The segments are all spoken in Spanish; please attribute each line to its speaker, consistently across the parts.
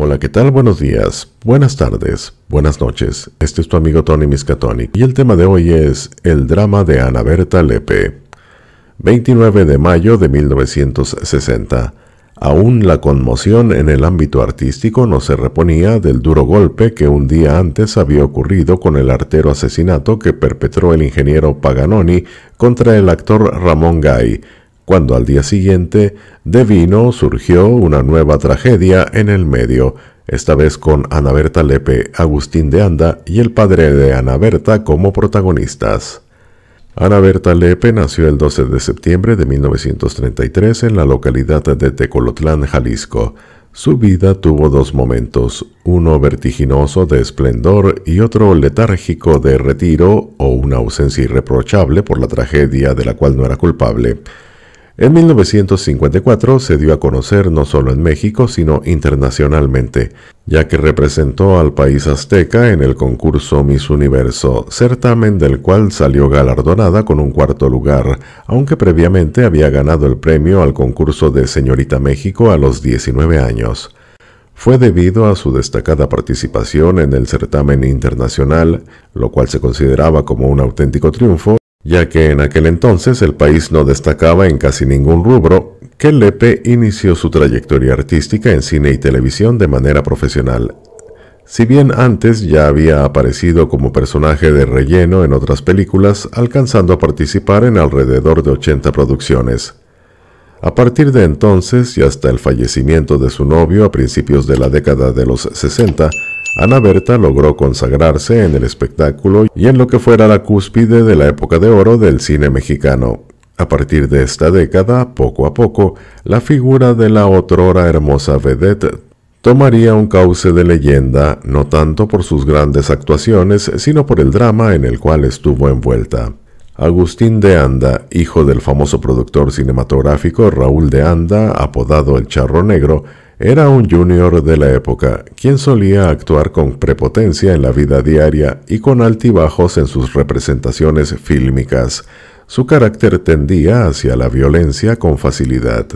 Speaker 1: Hola, ¿qué tal? Buenos días, buenas tardes, buenas noches. Este es tu amigo Tony Miscatoni. y el tema de hoy es El drama de Ana Berta Lepe. 29 de mayo de 1960. Aún la conmoción en el ámbito artístico no se reponía del duro golpe que un día antes había ocurrido con el artero asesinato que perpetró el ingeniero Paganoni contra el actor Ramón Gay, cuando al día siguiente de vino surgió una nueva tragedia en el medio, esta vez con Ana Berta Lepe, Agustín de Anda y el padre de Ana Berta como protagonistas. Ana Berta Lepe nació el 12 de septiembre de 1933 en la localidad de Tecolotlán, Jalisco. Su vida tuvo dos momentos, uno vertiginoso de esplendor y otro letárgico de retiro o una ausencia irreprochable por la tragedia de la cual no era culpable. En 1954 se dio a conocer no solo en México, sino internacionalmente, ya que representó al país azteca en el concurso Miss Universo, certamen del cual salió galardonada con un cuarto lugar, aunque previamente había ganado el premio al concurso de Señorita México a los 19 años. Fue debido a su destacada participación en el certamen internacional, lo cual se consideraba como un auténtico triunfo, ya que en aquel entonces el país no destacaba en casi ningún rubro, que Lepe inició su trayectoria artística en cine y televisión de manera profesional. Si bien antes ya había aparecido como personaje de relleno en otras películas, alcanzando a participar en alrededor de 80 producciones. A partir de entonces y hasta el fallecimiento de su novio a principios de la década de los 60, Ana Berta logró consagrarse en el espectáculo y en lo que fuera la cúspide de la época de oro del cine mexicano. A partir de esta década, poco a poco, la figura de la otrora hermosa vedette tomaría un cauce de leyenda, no tanto por sus grandes actuaciones, sino por el drama en el cual estuvo envuelta. Agustín de Anda, hijo del famoso productor cinematográfico Raúl de Anda, apodado El Charro Negro, era un junior de la época, quien solía actuar con prepotencia en la vida diaria y con altibajos en sus representaciones fílmicas. Su carácter tendía hacia la violencia con facilidad.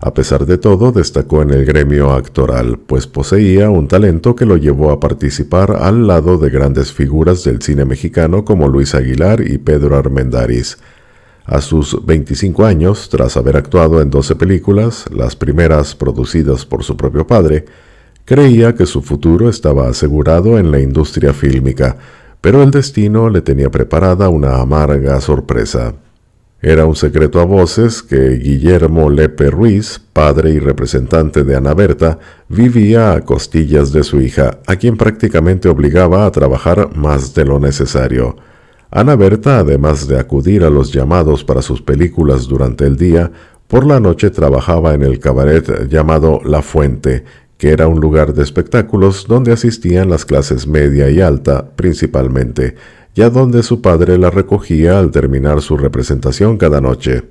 Speaker 1: A pesar de todo, destacó en el gremio actoral, pues poseía un talento que lo llevó a participar al lado de grandes figuras del cine mexicano como Luis Aguilar y Pedro Armendáriz. A sus 25 años, tras haber actuado en 12 películas, las primeras producidas por su propio padre, creía que su futuro estaba asegurado en la industria fílmica, pero el destino le tenía preparada una amarga sorpresa. Era un secreto a voces que Guillermo Lepe Ruiz, padre y representante de Ana Berta, vivía a costillas de su hija, a quien prácticamente obligaba a trabajar más de lo necesario. Ana Berta, además de acudir a los llamados para sus películas durante el día, por la noche trabajaba en el cabaret llamado La Fuente, que era un lugar de espectáculos donde asistían las clases media y alta principalmente, ya donde su padre la recogía al terminar su representación cada noche.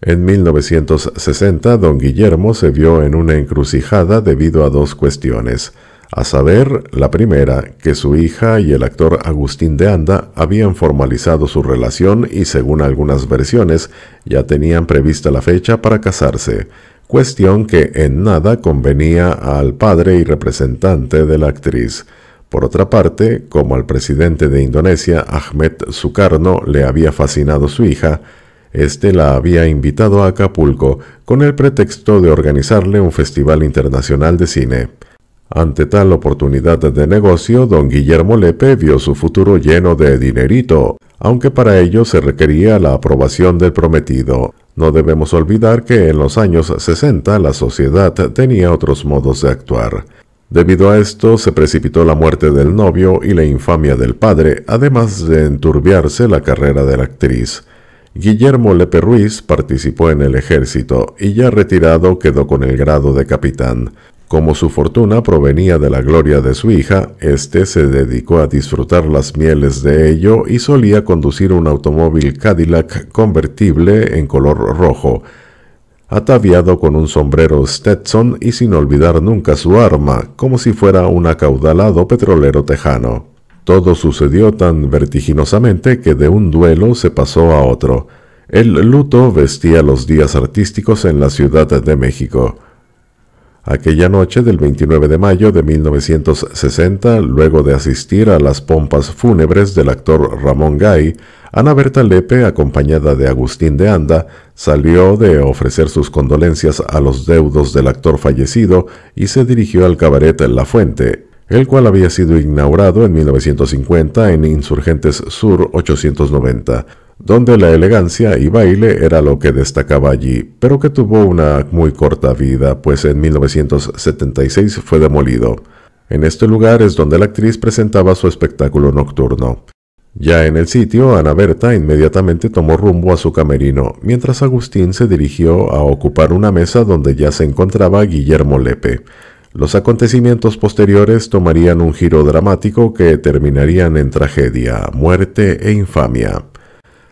Speaker 1: En 1960, don Guillermo se vio en una encrucijada debido a dos cuestiones a saber, la primera, que su hija y el actor Agustín de Anda habían formalizado su relación y según algunas versiones ya tenían prevista la fecha para casarse, cuestión que en nada convenía al padre y representante de la actriz. Por otra parte, como al presidente de Indonesia, Ahmed Sukarno, le había fascinado su hija, este la había invitado a Acapulco con el pretexto de organizarle un festival internacional de cine. Ante tal oportunidad de negocio, don Guillermo Lepe vio su futuro lleno de dinerito, aunque para ello se requería la aprobación del prometido. No debemos olvidar que en los años 60 la sociedad tenía otros modos de actuar. Debido a esto se precipitó la muerte del novio y la infamia del padre, además de enturbiarse la carrera de la actriz. Guillermo Lepe Ruiz participó en el ejército y ya retirado quedó con el grado de capitán. Como su fortuna provenía de la gloria de su hija, éste se dedicó a disfrutar las mieles de ello y solía conducir un automóvil Cadillac convertible en color rojo, ataviado con un sombrero Stetson y sin olvidar nunca su arma, como si fuera un acaudalado petrolero tejano. Todo sucedió tan vertiginosamente que de un duelo se pasó a otro. El luto vestía los días artísticos en la Ciudad de México. Aquella noche del 29 de mayo de 1960, luego de asistir a las pompas fúnebres del actor Ramón Gay, Ana Berta Lepe, acompañada de Agustín de Anda, salió de ofrecer sus condolencias a los deudos del actor fallecido y se dirigió al cabaret La Fuente, el cual había sido inaugurado en 1950 en Insurgentes Sur 890 donde la elegancia y baile era lo que destacaba allí, pero que tuvo una muy corta vida, pues en 1976 fue demolido. En este lugar es donde la actriz presentaba su espectáculo nocturno. Ya en el sitio, Ana Berta inmediatamente tomó rumbo a su camerino, mientras Agustín se dirigió a ocupar una mesa donde ya se encontraba Guillermo Lepe. Los acontecimientos posteriores tomarían un giro dramático que terminarían en tragedia, muerte e infamia.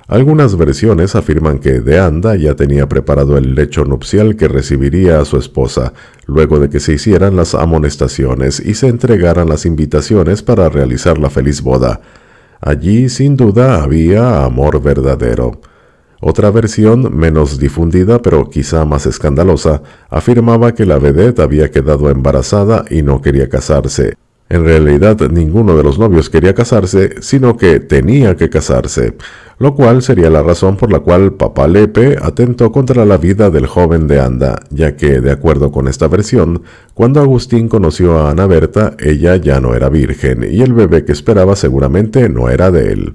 Speaker 1: Algunas versiones afirman que Deanda ya tenía preparado el lecho nupcial que recibiría a su esposa luego de que se hicieran las amonestaciones y se entregaran las invitaciones para realizar la feliz boda. Allí sin duda había amor verdadero. Otra versión, menos difundida pero quizá más escandalosa, afirmaba que la vedette había quedado embarazada y no quería casarse, en realidad ninguno de los novios quería casarse, sino que tenía que casarse, lo cual sería la razón por la cual Papá Lepe atentó contra la vida del joven de Anda, ya que, de acuerdo con esta versión, cuando Agustín conoció a Ana Berta, ella ya no era virgen y el bebé que esperaba seguramente no era de él.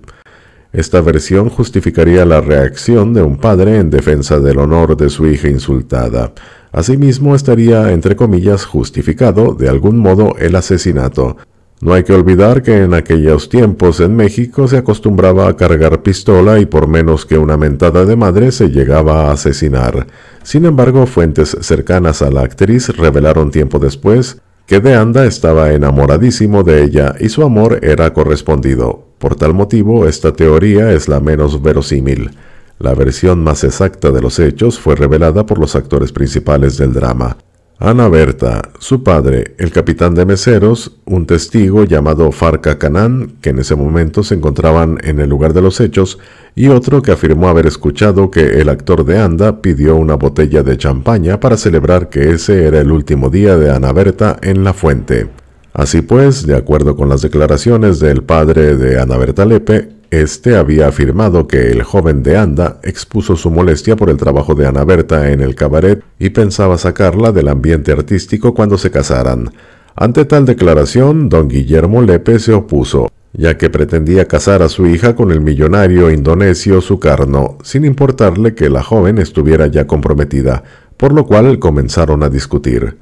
Speaker 1: Esta versión justificaría la reacción de un padre en defensa del honor de su hija insultada. Asimismo, estaría, entre comillas, justificado de algún modo el asesinato. No hay que olvidar que en aquellos tiempos en México se acostumbraba a cargar pistola y por menos que una mentada de madre se llegaba a asesinar. Sin embargo, fuentes cercanas a la actriz revelaron tiempo después que de Anda estaba enamoradísimo de ella y su amor era correspondido. Por tal motivo, esta teoría es la menos verosímil. La versión más exacta de los hechos fue revelada por los actores principales del drama. Ana Berta, su padre, el capitán de meseros, un testigo llamado Farca Canán, que en ese momento se encontraban en el lugar de los hechos, y otro que afirmó haber escuchado que el actor de Anda pidió una botella de champaña para celebrar que ese era el último día de Ana Berta en la fuente. Así pues, de acuerdo con las declaraciones del padre de Ana Berta Lepe, este había afirmado que el joven de Anda expuso su molestia por el trabajo de Ana Berta en el cabaret y pensaba sacarla del ambiente artístico cuando se casaran. Ante tal declaración, don Guillermo Lepe se opuso, ya que pretendía casar a su hija con el millonario indonesio Sukarno, sin importarle que la joven estuviera ya comprometida, por lo cual comenzaron a discutir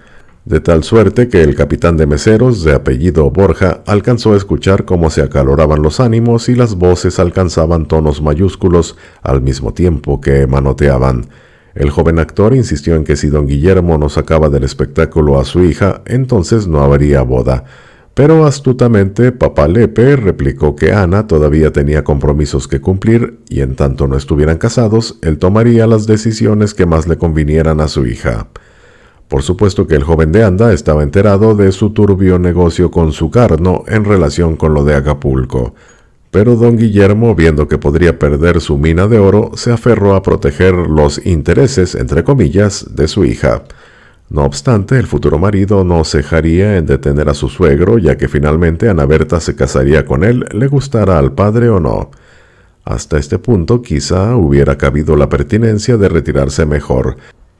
Speaker 1: de tal suerte que el capitán de meseros, de apellido Borja, alcanzó a escuchar cómo se acaloraban los ánimos y las voces alcanzaban tonos mayúsculos al mismo tiempo que manoteaban. El joven actor insistió en que si don Guillermo no sacaba del espectáculo a su hija, entonces no habría boda. Pero astutamente papá Lepe replicó que Ana todavía tenía compromisos que cumplir y en tanto no estuvieran casados, él tomaría las decisiones que más le convinieran a su hija. Por supuesto que el joven de Anda estaba enterado de su turbio negocio con su carno en relación con lo de Acapulco, pero don Guillermo, viendo que podría perder su mina de oro, se aferró a proteger los intereses, entre comillas, de su hija. No obstante, el futuro marido no cejaría en detener a su suegro, ya que finalmente Ana Berta se casaría con él, le gustara al padre o no. Hasta este punto quizá hubiera cabido la pertinencia de retirarse mejor,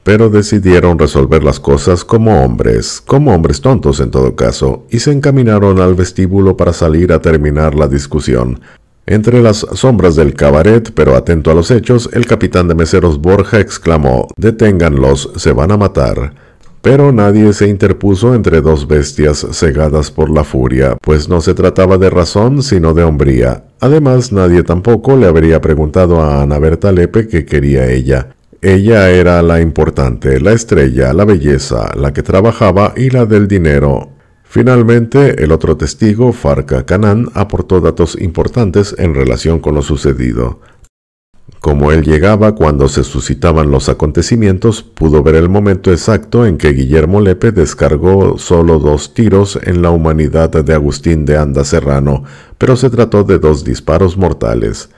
Speaker 1: pero decidieron resolver las cosas como hombres, como hombres tontos en todo caso, y se encaminaron al vestíbulo para salir a terminar la discusión. Entre las sombras del cabaret, pero atento a los hechos, el capitán de meseros Borja exclamó, Deténganlos, se van a matar. Pero nadie se interpuso entre dos bestias cegadas por la furia, pues no se trataba de razón sino de hombría. Además, nadie tampoco le habría preguntado a Ana Berta Lepe qué quería ella. Ella era la importante, la estrella, la belleza, la que trabajaba y la del dinero. Finalmente, el otro testigo, Farca Canán, aportó datos importantes en relación con lo sucedido. Como él llegaba cuando se suscitaban los acontecimientos, pudo ver el momento exacto en que Guillermo Lepe descargó solo dos tiros en la humanidad de Agustín de Anda Serrano, pero se trató de dos disparos mortales.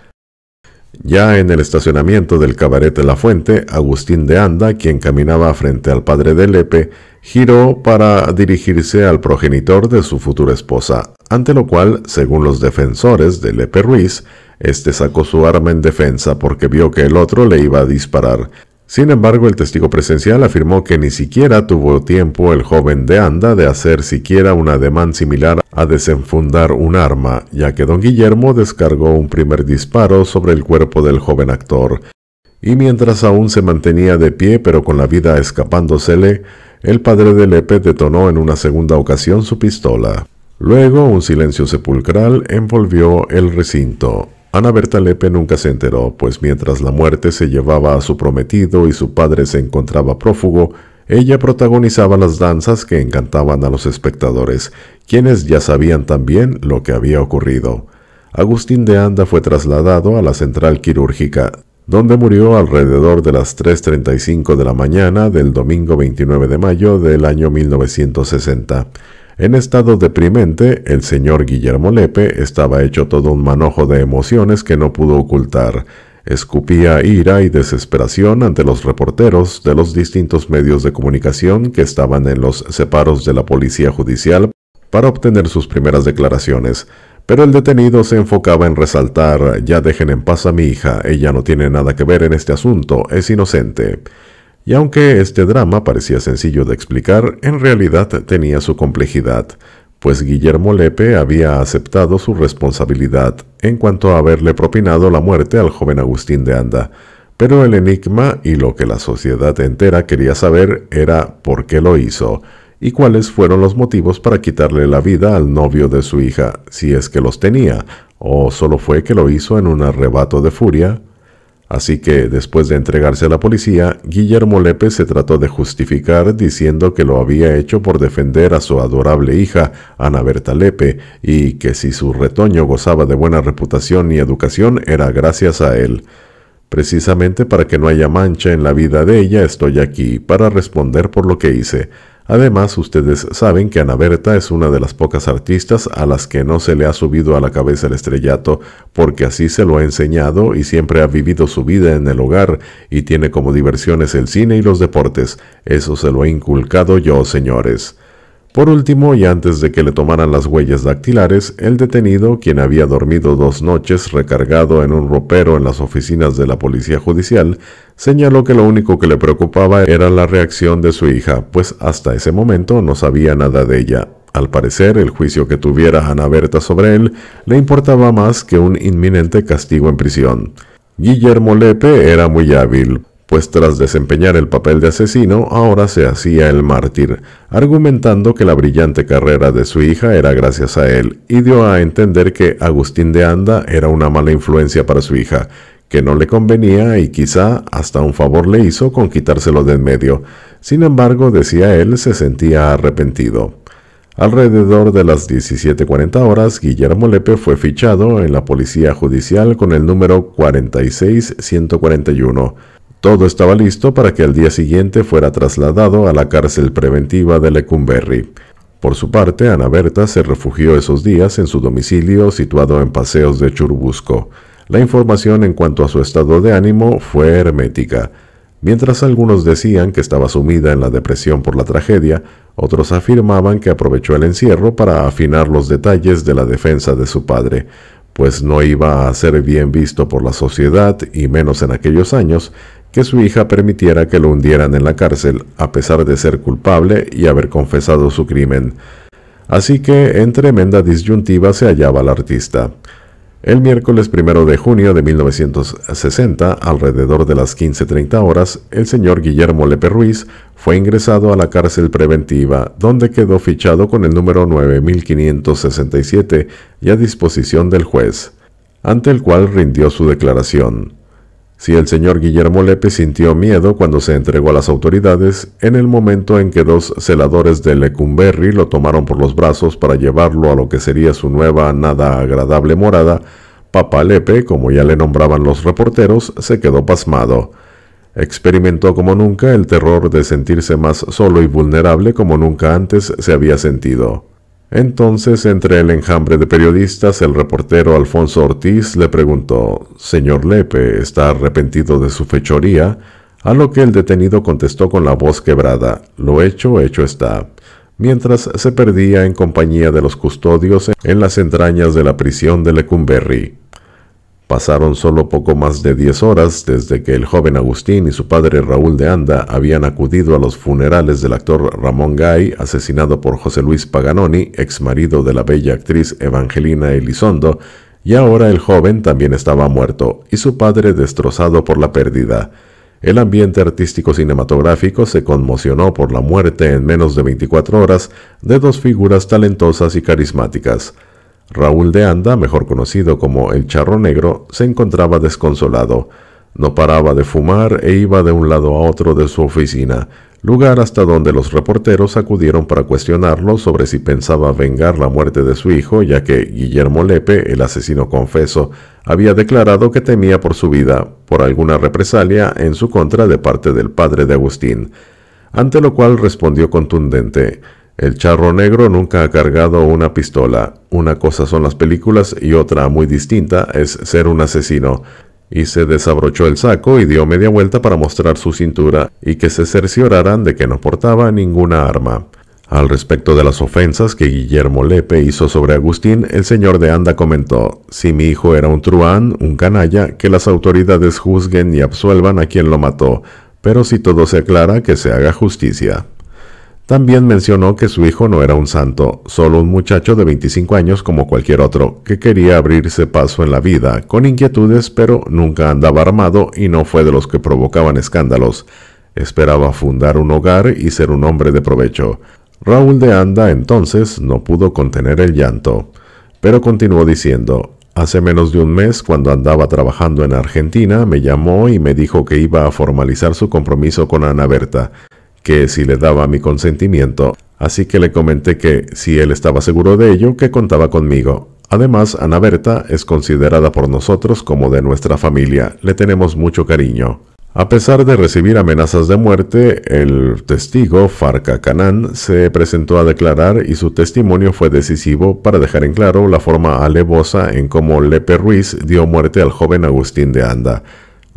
Speaker 1: Ya en el estacionamiento del cabaret de La Fuente, Agustín de Anda, quien caminaba frente al padre de Lepe, giró para dirigirse al progenitor de su futura esposa, ante lo cual, según los defensores de Lepe Ruiz, este sacó su arma en defensa porque vio que el otro le iba a disparar. Sin embargo, el testigo presencial afirmó que ni siquiera tuvo tiempo el joven de Anda de hacer siquiera un ademán similar a desenfundar un arma, ya que don Guillermo descargó un primer disparo sobre el cuerpo del joven actor. Y mientras aún se mantenía de pie pero con la vida escapándosele, el padre de Lepe detonó en una segunda ocasión su pistola. Luego un silencio sepulcral envolvió el recinto. Ana Berta Lepe nunca se enteró, pues mientras la muerte se llevaba a su prometido y su padre se encontraba prófugo, ella protagonizaba las danzas que encantaban a los espectadores, quienes ya sabían también lo que había ocurrido. Agustín de Anda fue trasladado a la central quirúrgica, donde murió alrededor de las 3.35 de la mañana del domingo 29 de mayo del año 1960. En estado deprimente, el señor Guillermo Lepe estaba hecho todo un manojo de emociones que no pudo ocultar. Escupía ira y desesperación ante los reporteros de los distintos medios de comunicación que estaban en los separos de la policía judicial para obtener sus primeras declaraciones. Pero el detenido se enfocaba en resaltar, ya dejen en paz a mi hija, ella no tiene nada que ver en este asunto, es inocente. Y aunque este drama parecía sencillo de explicar, en realidad tenía su complejidad, pues Guillermo Lepe había aceptado su responsabilidad en cuanto a haberle propinado la muerte al joven Agustín de Anda. Pero el enigma y lo que la sociedad entera quería saber era por qué lo hizo y cuáles fueron los motivos para quitarle la vida al novio de su hija, si es que los tenía, o solo fue que lo hizo en un arrebato de furia Así que, después de entregarse a la policía, Guillermo Lepe se trató de justificar diciendo que lo había hecho por defender a su adorable hija, Ana Berta Lepe, y que si su retoño gozaba de buena reputación y educación era gracias a él. Precisamente para que no haya mancha en la vida de ella estoy aquí, para responder por lo que hice. Además, ustedes saben que Ana Berta es una de las pocas artistas a las que no se le ha subido a la cabeza el estrellato, porque así se lo ha enseñado y siempre ha vivido su vida en el hogar y tiene como diversiones el cine y los deportes. Eso se lo he inculcado yo, señores. Por último, y antes de que le tomaran las huellas dactilares, el detenido, quien había dormido dos noches recargado en un ropero en las oficinas de la Policía Judicial, señaló que lo único que le preocupaba era la reacción de su hija, pues hasta ese momento no sabía nada de ella. Al parecer, el juicio que tuviera Ana Berta sobre él le importaba más que un inminente castigo en prisión. Guillermo Lepe era muy hábil, pues tras desempeñar el papel de asesino ahora se hacía el mártir, argumentando que la brillante carrera de su hija era gracias a él, y dio a entender que Agustín de Anda era una mala influencia para su hija, que no le convenía y quizá hasta un favor le hizo con quitárselo de en medio. Sin embargo, decía él, se sentía arrepentido. Alrededor de las 17:40 horas, Guillermo Lepe fue fichado en la Policía Judicial con el número 46141. Todo estaba listo para que al día siguiente fuera trasladado a la cárcel preventiva de Lecumberri. Por su parte, Ana Berta se refugió esos días en su domicilio situado en Paseos de Churubusco. La información en cuanto a su estado de ánimo fue hermética. Mientras algunos decían que estaba sumida en la depresión por la tragedia, otros afirmaban que aprovechó el encierro para afinar los detalles de la defensa de su padre pues no iba a ser bien visto por la sociedad y menos en aquellos años que su hija permitiera que lo hundieran en la cárcel a pesar de ser culpable y haber confesado su crimen. Así que en tremenda disyuntiva se hallaba el artista. El miércoles 1 de junio de 1960, alrededor de las 15.30 horas, el señor Guillermo Lepe Ruiz fue ingresado a la cárcel preventiva, donde quedó fichado con el número 9567 y a disposición del juez, ante el cual rindió su declaración. Si el señor Guillermo Lepe sintió miedo cuando se entregó a las autoridades en el momento en que dos celadores de Lecumberri lo tomaron por los brazos para llevarlo a lo que sería su nueva nada agradable morada, Papa Lepe, como ya le nombraban los reporteros, se quedó pasmado. Experimentó como nunca el terror de sentirse más solo y vulnerable como nunca antes se había sentido. Entonces, entre el enjambre de periodistas, el reportero Alfonso Ortiz le preguntó, Señor Lepe, ¿está arrepentido de su fechoría? A lo que el detenido contestó con la voz quebrada, Lo hecho, hecho está, mientras se perdía en compañía de los custodios en las entrañas de la prisión de Lecumberri. Pasaron solo poco más de 10 horas desde que el joven Agustín y su padre Raúl de Anda habían acudido a los funerales del actor Ramón Gay, asesinado por José Luis Paganoni, ex marido de la bella actriz Evangelina Elizondo, y ahora el joven también estaba muerto y su padre destrozado por la pérdida. El ambiente artístico cinematográfico se conmocionó por la muerte en menos de 24 horas de dos figuras talentosas y carismáticas. Raúl de Anda, mejor conocido como el Charro Negro, se encontraba desconsolado. No paraba de fumar e iba de un lado a otro de su oficina, lugar hasta donde los reporteros acudieron para cuestionarlo sobre si pensaba vengar la muerte de su hijo, ya que Guillermo Lepe, el asesino confeso, había declarado que temía por su vida, por alguna represalia en su contra de parte del padre de Agustín, ante lo cual respondió contundente el charro negro nunca ha cargado una pistola. Una cosa son las películas y otra muy distinta es ser un asesino. Y se desabrochó el saco y dio media vuelta para mostrar su cintura y que se cercioraran de que no portaba ninguna arma. Al respecto de las ofensas que Guillermo Lepe hizo sobre Agustín, el señor de Anda comentó, si mi hijo era un truán, un canalla, que las autoridades juzguen y absuelvan a quien lo mató, pero si todo se aclara, que se haga justicia. También mencionó que su hijo no era un santo, solo un muchacho de 25 años como cualquier otro, que quería abrirse paso en la vida, con inquietudes, pero nunca andaba armado y no fue de los que provocaban escándalos. Esperaba fundar un hogar y ser un hombre de provecho. Raúl de Anda entonces no pudo contener el llanto, pero continuó diciendo, Hace menos de un mes, cuando andaba trabajando en Argentina, me llamó y me dijo que iba a formalizar su compromiso con Ana Berta que si le daba mi consentimiento, así que le comenté que si él estaba seguro de ello, que contaba conmigo. Además, Ana Berta es considerada por nosotros como de nuestra familia, le tenemos mucho cariño. A pesar de recibir amenazas de muerte, el testigo Farca Canán se presentó a declarar y su testimonio fue decisivo para dejar en claro la forma alevosa en cómo Lepe Ruiz dio muerte al joven Agustín de Anda.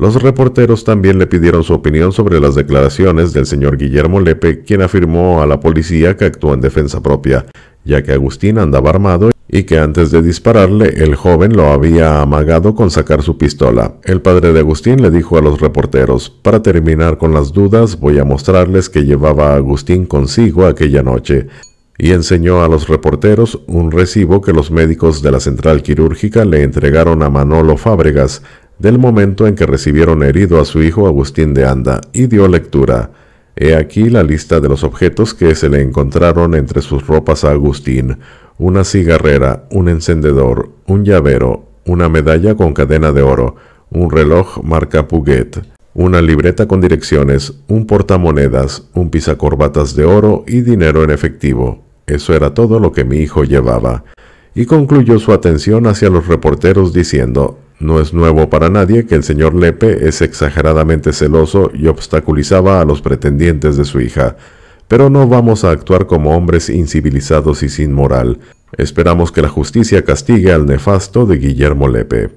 Speaker 1: Los reporteros también le pidieron su opinión sobre las declaraciones del señor Guillermo Lepe, quien afirmó a la policía que actuó en defensa propia, ya que Agustín andaba armado y que antes de dispararle el joven lo había amagado con sacar su pistola. El padre de Agustín le dijo a los reporteros, para terminar con las dudas voy a mostrarles que llevaba a Agustín consigo aquella noche y enseñó a los reporteros un recibo que los médicos de la central quirúrgica le entregaron a Manolo Fábregas, del momento en que recibieron herido a su hijo Agustín de Anda y dio lectura. He aquí la lista de los objetos que se le encontraron entre sus ropas a Agustín, una cigarrera, un encendedor, un llavero, una medalla con cadena de oro, un reloj marca Puget, una libreta con direcciones, un portamonedas, un pisacorbatas de oro y dinero en efectivo. Eso era todo lo que mi hijo llevaba. Y concluyó su atención hacia los reporteros diciendo, no es nuevo para nadie que el señor Lepe es exageradamente celoso y obstaculizaba a los pretendientes de su hija, pero no vamos a actuar como hombres incivilizados y sin moral. Esperamos que la justicia castigue al nefasto de Guillermo Lepe.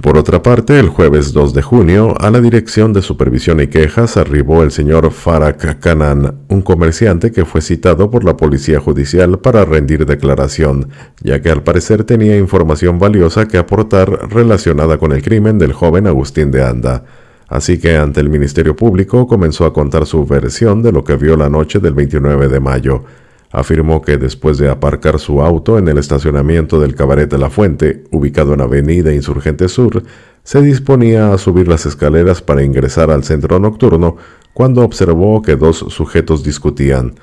Speaker 1: Por otra parte, el jueves 2 de junio, a la Dirección de Supervisión y Quejas arribó el señor Farak Kanan, un comerciante que fue citado por la Policía Judicial para rendir declaración, ya que al parecer tenía información valiosa que aportar relacionada con el crimen del joven Agustín de Anda. Así que ante el Ministerio Público comenzó a contar su versión de lo que vio la noche del 29 de mayo afirmó que después de aparcar su auto en el estacionamiento del Cabaret de la Fuente, ubicado en Avenida Insurgente Sur, se disponía a subir las escaleras para ingresar al centro nocturno cuando observó que dos sujetos discutían.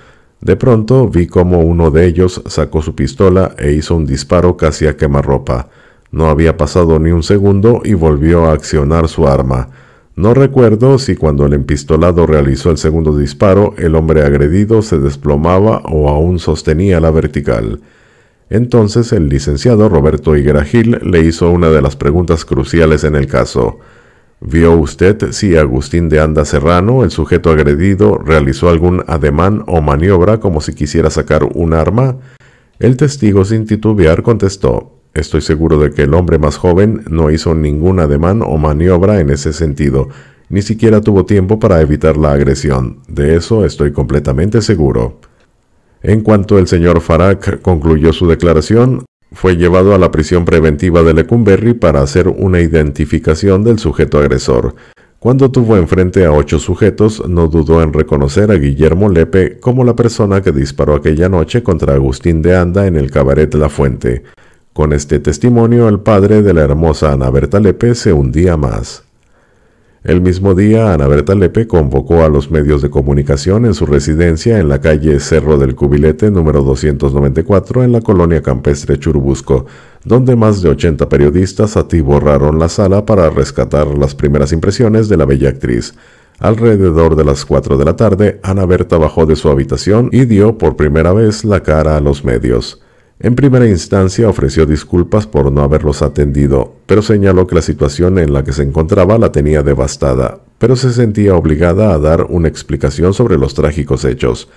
Speaker 1: De pronto vi como uno de ellos sacó su pistola e hizo un disparo casi a quemarropa. No había pasado ni un segundo y volvió a accionar su arma. No recuerdo si cuando el empistolado realizó el segundo disparo el hombre agredido se desplomaba o aún sostenía la vertical. Entonces el licenciado Roberto Higuera Gil le hizo una de las preguntas cruciales en el caso. ¿Vio usted si Agustín de Anda Serrano, el sujeto agredido, realizó algún ademán o maniobra como si quisiera sacar un arma? El testigo sin titubear contestó, Estoy seguro de que el hombre más joven no hizo ningún ademán o maniobra en ese sentido, ni siquiera tuvo tiempo para evitar la agresión, de eso estoy completamente seguro. En cuanto el señor Farak concluyó su declaración, fue llevado a la prisión preventiva de Lecumberri para hacer una identificación del sujeto agresor. Cuando tuvo enfrente a ocho sujetos, no dudó en reconocer a Guillermo Lepe como la persona que disparó aquella noche contra Agustín de Anda en el cabaret La Fuente. Con este testimonio, el padre de la hermosa Ana Berta Lepe se hundía más. El mismo día, Ana Berta Lepe convocó a los medios de comunicación en su residencia en la calle Cerro del Cubilete número 294 en la colonia campestre Churubusco, donde más de 80 periodistas atiborraron la sala para rescatar las primeras impresiones de la bella actriz. Alrededor de las 4 de la tarde, Ana Berta bajó de su habitación y dio por primera vez la cara a los medios. En primera instancia ofreció disculpas por no haberlos atendido, pero señaló que la situación en la que se encontraba la tenía devastada, pero se sentía obligada a dar una explicación sobre los trágicos hechos.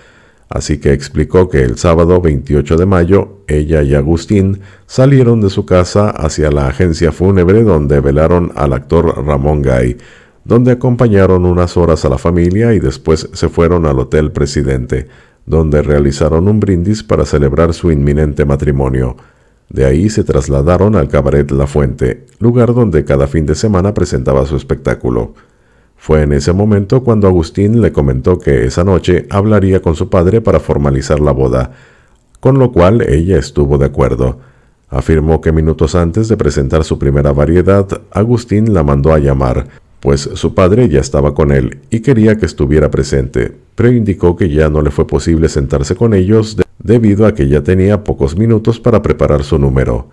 Speaker 1: Así que explicó que el sábado 28 de mayo, ella y Agustín salieron de su casa hacia la agencia fúnebre donde velaron al actor Ramón Gay, donde acompañaron unas horas a la familia y después se fueron al Hotel Presidente donde realizaron un brindis para celebrar su inminente matrimonio. De ahí se trasladaron al cabaret La Fuente, lugar donde cada fin de semana presentaba su espectáculo. Fue en ese momento cuando Agustín le comentó que esa noche hablaría con su padre para formalizar la boda, con lo cual ella estuvo de acuerdo. Afirmó que minutos antes de presentar su primera variedad, Agustín la mandó a llamar, pues su padre ya estaba con él y quería que estuviera presente, pero indicó que ya no le fue posible sentarse con ellos debido a que ya tenía pocos minutos para preparar su número.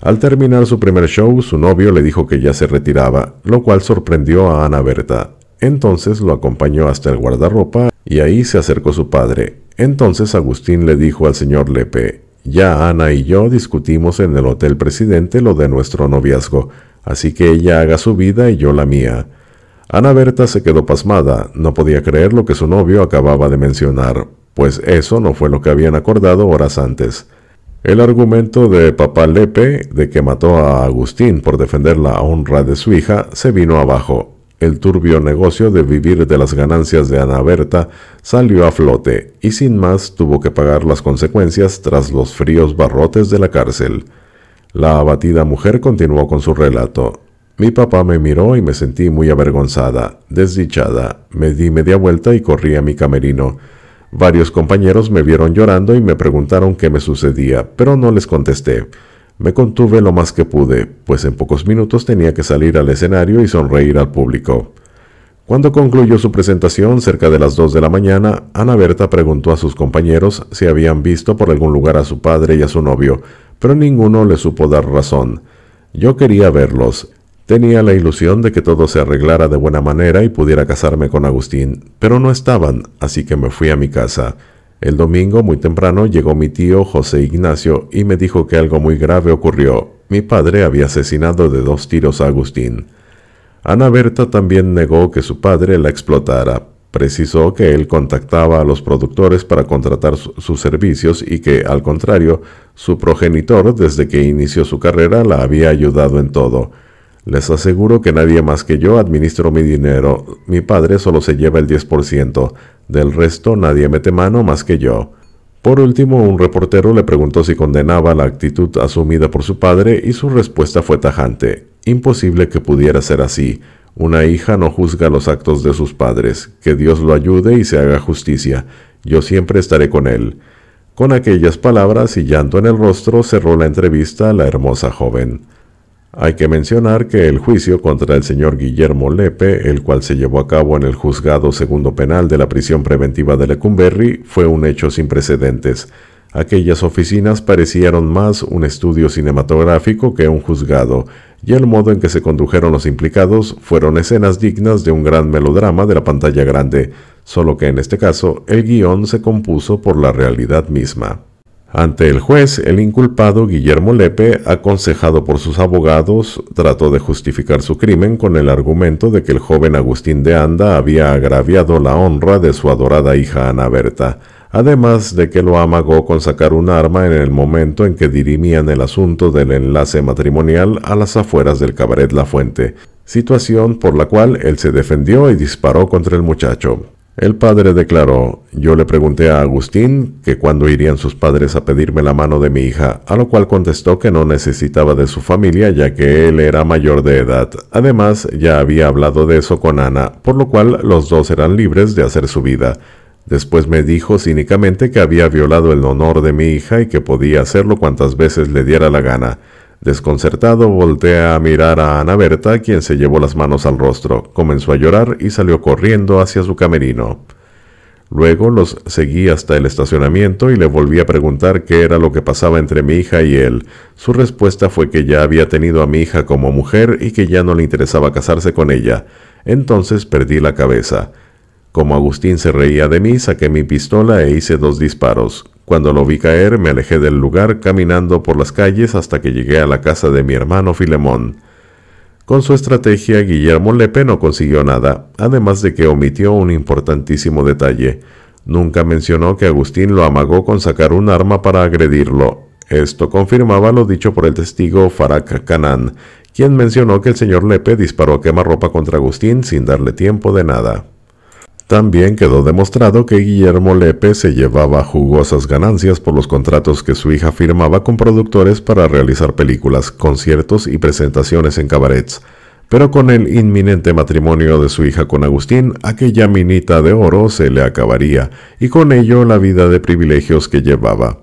Speaker 1: Al terminar su primer show, su novio le dijo que ya se retiraba, lo cual sorprendió a Ana Berta. Entonces lo acompañó hasta el guardarropa y ahí se acercó su padre. Entonces Agustín le dijo al señor Lepe, ya Ana y yo discutimos en el Hotel Presidente lo de nuestro noviazgo, así que ella haga su vida y yo la mía. Ana Berta se quedó pasmada, no podía creer lo que su novio acababa de mencionar, pues eso no fue lo que habían acordado horas antes. El argumento de papá Lepe de que mató a Agustín por defender la honra de su hija se vino abajo, el turbio negocio de vivir de las ganancias de Ana Berta salió a flote y sin más tuvo que pagar las consecuencias tras los fríos barrotes de la cárcel. La abatida mujer continuó con su relato. Mi papá me miró y me sentí muy avergonzada, desdichada. Me di media vuelta y corrí a mi camerino. Varios compañeros me vieron llorando y me preguntaron qué me sucedía, pero no les contesté. Me contuve lo más que pude, pues en pocos minutos tenía que salir al escenario y sonreír al público. Cuando concluyó su presentación, cerca de las 2 de la mañana, Ana Berta preguntó a sus compañeros si habían visto por algún lugar a su padre y a su novio, pero ninguno le supo dar razón. Yo quería verlos. Tenía la ilusión de que todo se arreglara de buena manera y pudiera casarme con Agustín, pero no estaban, así que me fui a mi casa. El domingo muy temprano llegó mi tío José Ignacio y me dijo que algo muy grave ocurrió. Mi padre había asesinado de dos tiros a Agustín. Ana Berta también negó que su padre la explotara. Precisó que él contactaba a los productores para contratar sus servicios y que, al contrario, su progenitor, desde que inició su carrera, la había ayudado en todo. Les aseguro que nadie más que yo administro mi dinero. Mi padre solo se lleva el 10%. Del resto nadie mete mano más que yo. Por último, un reportero le preguntó si condenaba la actitud asumida por su padre y su respuesta fue tajante. Imposible que pudiera ser así. Una hija no juzga los actos de sus padres. Que Dios lo ayude y se haga justicia. Yo siempre estaré con él. Con aquellas palabras y llanto en el rostro cerró la entrevista a la hermosa joven. Hay que mencionar que el juicio contra el señor Guillermo Lepe, el cual se llevó a cabo en el juzgado segundo penal de la prisión preventiva de Lecumberri, fue un hecho sin precedentes. Aquellas oficinas parecieron más un estudio cinematográfico que un juzgado, y el modo en que se condujeron los implicados fueron escenas dignas de un gran melodrama de la pantalla grande, solo que en este caso el guión se compuso por la realidad misma. Ante el juez, el inculpado Guillermo Lepe, aconsejado por sus abogados, trató de justificar su crimen con el argumento de que el joven Agustín de Anda había agraviado la honra de su adorada hija Ana Berta, además de que lo amagó con sacar un arma en el momento en que dirimían el asunto del enlace matrimonial a las afueras del cabaret La Fuente, situación por la cual él se defendió y disparó contra el muchacho. El padre declaró, yo le pregunté a Agustín que cuándo irían sus padres a pedirme la mano de mi hija, a lo cual contestó que no necesitaba de su familia ya que él era mayor de edad. Además, ya había hablado de eso con Ana, por lo cual los dos eran libres de hacer su vida. Después me dijo cínicamente que había violado el honor de mi hija y que podía hacerlo cuantas veces le diera la gana. Desconcertado, voltea a mirar a Ana Berta, quien se llevó las manos al rostro, comenzó a llorar y salió corriendo hacia su camerino. Luego los seguí hasta el estacionamiento y le volví a preguntar qué era lo que pasaba entre mi hija y él. Su respuesta fue que ya había tenido a mi hija como mujer y que ya no le interesaba casarse con ella. Entonces perdí la cabeza. Como Agustín se reía de mí, saqué mi pistola e hice dos disparos. Cuando lo vi caer me alejé del lugar caminando por las calles hasta que llegué a la casa de mi hermano Filemón. Con su estrategia Guillermo Lepe no consiguió nada, además de que omitió un importantísimo detalle. Nunca mencionó que Agustín lo amagó con sacar un arma para agredirlo. Esto confirmaba lo dicho por el testigo Farak Kanan, quien mencionó que el señor Lepe disparó a quemarropa contra Agustín sin darle tiempo de nada. También quedó demostrado que Guillermo Lepe se llevaba jugosas ganancias por los contratos que su hija firmaba con productores para realizar películas, conciertos y presentaciones en cabarets. Pero con el inminente matrimonio de su hija con Agustín, aquella minita de oro se le acabaría, y con ello la vida de privilegios que llevaba.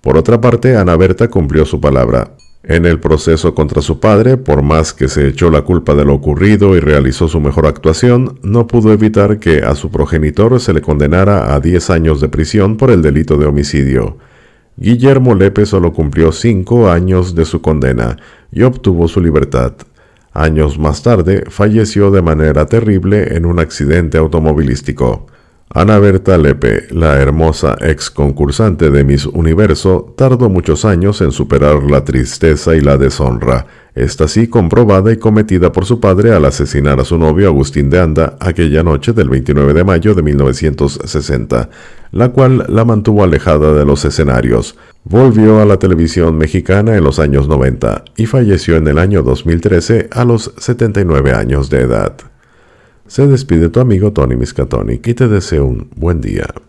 Speaker 1: Por otra parte, Ana Berta cumplió su palabra. En el proceso contra su padre, por más que se echó la culpa de lo ocurrido y realizó su mejor actuación, no pudo evitar que a su progenitor se le condenara a 10 años de prisión por el delito de homicidio. Guillermo Lepe solo cumplió 5 años de su condena y obtuvo su libertad. Años más tarde, falleció de manera terrible en un accidente automovilístico. Ana Berta Lepe, la hermosa ex concursante de Miss Universo, tardó muchos años en superar la tristeza y la deshonra, esta sí comprobada y cometida por su padre al asesinar a su novio Agustín de Anda aquella noche del 29 de mayo de 1960, la cual la mantuvo alejada de los escenarios. Volvió a la televisión mexicana en los años 90 y falleció en el año 2013 a los 79 años de edad. Se despide tu amigo Tony Miscatoni. y te deseo un buen día.